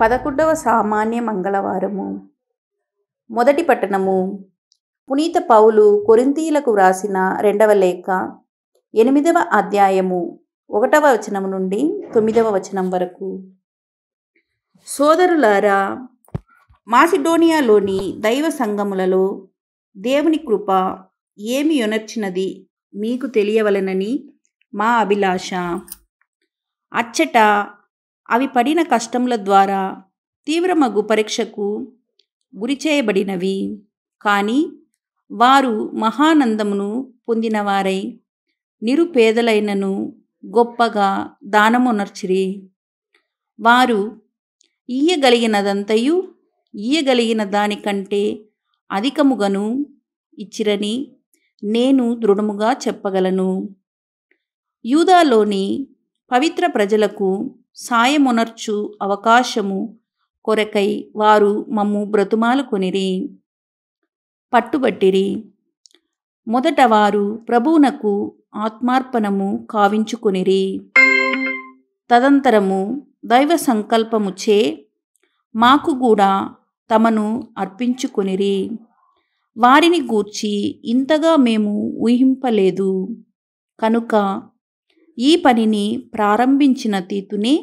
పదకొండవ సామాన్య మంగళవారము మొదటి పట్టణము పునీత పౌలు కొరింతీలకు వ్రాసిన రెండవ లేఖ ఎనిమిదవ అధ్యాయము ఒకటవ వచనం నుండి తొమ్మిదవ వచనం వరకు సోదరులారా మాసిడోనియాలోని దైవ సంఘములలో దేవుని కృప ఏమి యునర్చినది మీకు తెలియవలెనని మా అభిలాష అచ్చట అవి పడిన కష్టముల ద్వారా మగ్గు పరీక్షకు గురిచేయబడినవి కానీ వారు మహానందమును పొందినవారై నిరుపేదలైనను గొప్పగా దానమునర్చిరి వారు ఇయ్యగలిగినదంతయు ఇయ్యగలిగిన దానికంటే అధికముగను ఇచ్చిరని నేను దృఢముగా చెప్పగలను యూదాలోని పవిత్ర ప్రజలకు సాయమునర్చు అవకాశము కొరకై వారు మమ్ము బ్రతుమాలు కొనిరి పట్టుబట్టిరి మొదట వారు ప్రభువునకు ఆత్మార్పణము కావించుకునిరి తదంతరము దైవ సంకల్పముచే మాకు కూడా తమను అర్పించుకొనిరి వారిని గూర్చి ఇంతగా మేము ఊహింపలేదు కనుక ఈ పనిని ప్రారంభించిన తీతునే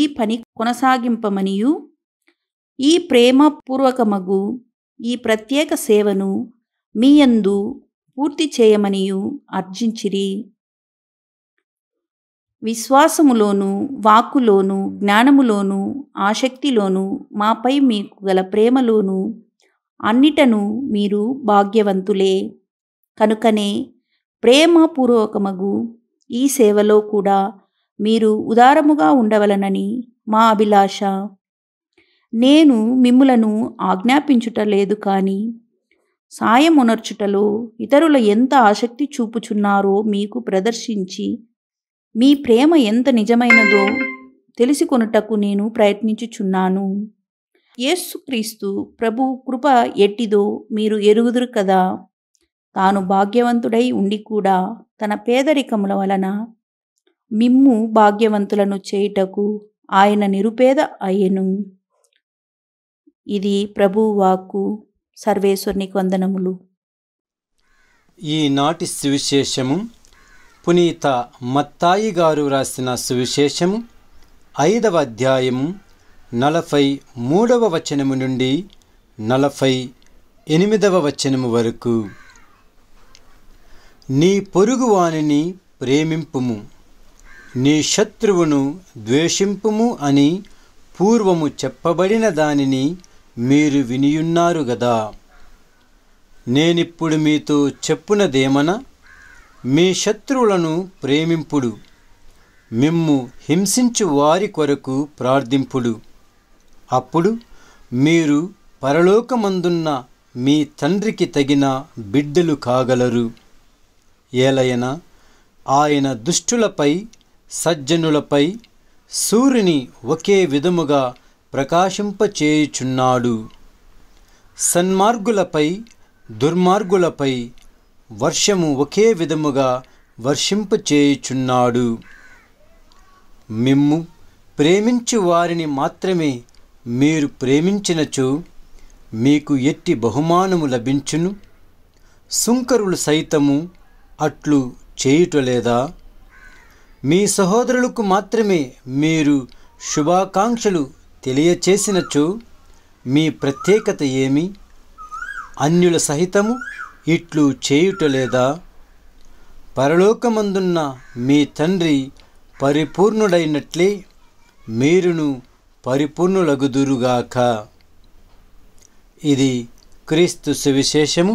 ఈ పని కొనసాగింపమనియు ఈ ప్రేమపూర్వకమగు ఈ ప్రత్యేక సేవను మీయందు పూర్తి చేయమనియు అర్జించిరి విశ్వాసములోను వాక్కులోను జ్ఞానములోను ఆసక్తిలోను మాపై మీకు గల ప్రేమలోను అన్నిటను మీరు భాగ్యవంతులే కనుకనే ప్రేమపూర్వకమగు ఈ సేవలో కూడా మీరు ఉదారముగా ఉండవలనని మా అభిలాష నేను మిమ్ములను ఆజ్ఞాపించుట లేదు కానీ సాయం ఉనర్చుటలో ఇతరుల ఎంత ఆసక్తి చూపుచున్నారో మీకు ప్రదర్శించి మీ ప్రేమ ఎంత నిజమైనదో తెలుసుకొనుటకు నేను ప్రయత్నించుచున్నాను యేసుక్రీస్తు ప్రభు కృప ఎట్టిదో మీరు ఎరుగుదురు కదా తాను భాగ్యవంతుడై ఉండి కూడా తన పేదరికముల వలన మిమ్ము భాగ్యవంతులను చేయుటకు ఆయన నిరుపేద అయ్యను ఇది ప్రభు వాక్కు సర్వేశ్వరునికి వందనములు ఈనాటి సువిశేషము పునీత మత్తాయి గారు రాసిన సువిశేషము ఐదవ అధ్యాయము నలభై మూడవ వచనము నుండి నలభై ఎనిమిదవ వచనము వరకు నీ పొరుగువానిని ప్రేమింపుము నీ శత్రువును ద్వేషింపుము అని పూర్వము చెప్పబడిన దానిని మీరు వినియున్నారు గదా నేనిప్పుడు మీతో చెప్పునదేమన మీ శత్రువులను ప్రేమింపుడు మిమ్ము హింసించు వారి కొరకు ప్రార్థింపుడు అప్పుడు మీరు పరలోకమందున్న మీ తండ్రికి తగిన బిడ్డలు కాగలరు ఏలయన ఆయన దుష్టులపై సజ్జనులపై సూర్యుని ఒకే విధముగా ప్రకాశింపచేయుచున్నాడు సన్మార్గులపై దుర్మార్గులపై వర్షము ఒకే విధముగా వర్షింపచేయుచున్నాడు మిమ్ము ప్రేమించు వారిని మాత్రమే మీరు ప్రేమించినచో మీకు ఎట్టి బహుమానము లభించును సుంకరులు సైతము అట్లు చేయుట లేదా మీ సహోదరులకు మాత్రమే మీరు శుభాకాంక్షలు తెలియచేసినచో మీ ప్రత్యేకత ఏమి అన్యుల సహితము ఇట్లు చేయుట లేదా పరలోకమందున్న మీ తండ్రి పరిపూర్ణుడైనట్లే మీరును పరిపూర్ణులగుదురుగాక ఇది క్రీస్తు సువిశేషము